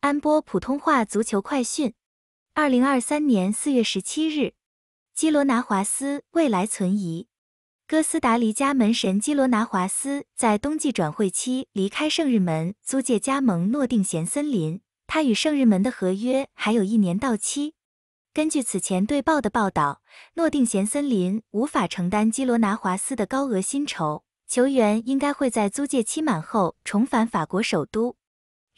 安波普通话足球快讯：二零二三年四月十七日，基罗拿华斯未来存疑。哥斯达黎加门神基罗拿华斯在冬季转会期离开圣日门租借加盟诺定咸森林，他与圣日门的合约还有一年到期。根据此前对报的报道，诺定咸森林无法承担基罗拿华斯的高额薪酬，球员应该会在租借期满后重返法国首都。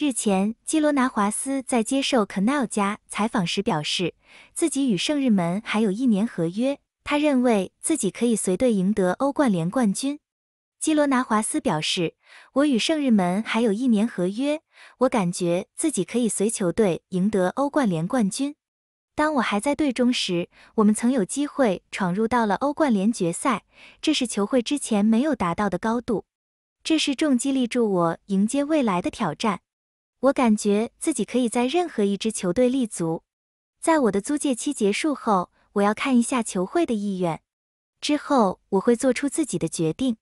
日前，基罗拿华斯在接受 Canal 家采访时表示，自己与圣日门还有一年合约。他认为自己可以随队赢得欧冠联冠军。基罗拿华斯表示：“我与圣日门还有一年合约，我感觉自己可以随球队赢得欧冠联冠军。当我还在队中时，我们曾有机会闯入到了欧冠联决赛，这是球会之前没有达到的高度，这是重激励助我迎接未来的挑战。”我感觉自己可以在任何一支球队立足。在我的租借期结束后，我要看一下球会的意愿，之后我会做出自己的决定。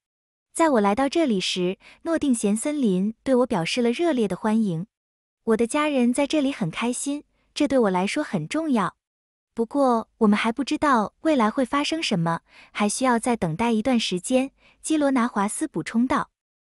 在我来到这里时，诺丁咸森林对我表示了热烈的欢迎。我的家人在这里很开心，这对我来说很重要。不过，我们还不知道未来会发生什么，还需要再等待一段时间。”基罗拿华斯补充道。